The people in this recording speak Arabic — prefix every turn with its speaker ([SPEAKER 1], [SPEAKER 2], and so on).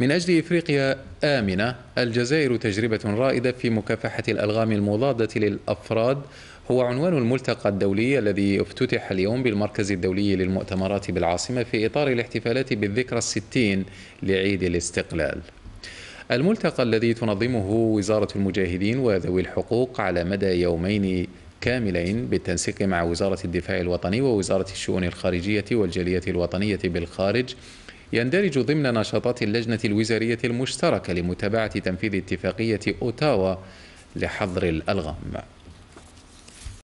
[SPEAKER 1] من أجل إفريقيا آمنة الجزائر تجربة رائدة في مكافحة الألغام المضادة للأفراد هو عنوان الملتقى الدولي الذي افتتح اليوم بالمركز الدولي للمؤتمرات بالعاصمة في إطار الاحتفالات بالذكرى الستين لعيد الاستقلال الملتقى الذي تنظمه وزارة المجاهدين وذوي الحقوق على مدى يومين كاملين بالتنسيق مع وزارة الدفاع الوطني ووزارة الشؤون الخارجية والجالية الوطنية بالخارج يندرج ضمن نشاطات اللجنة الوزارية المشتركة لمتابعة تنفيذ اتفاقية أوتاوا لحظر الألغام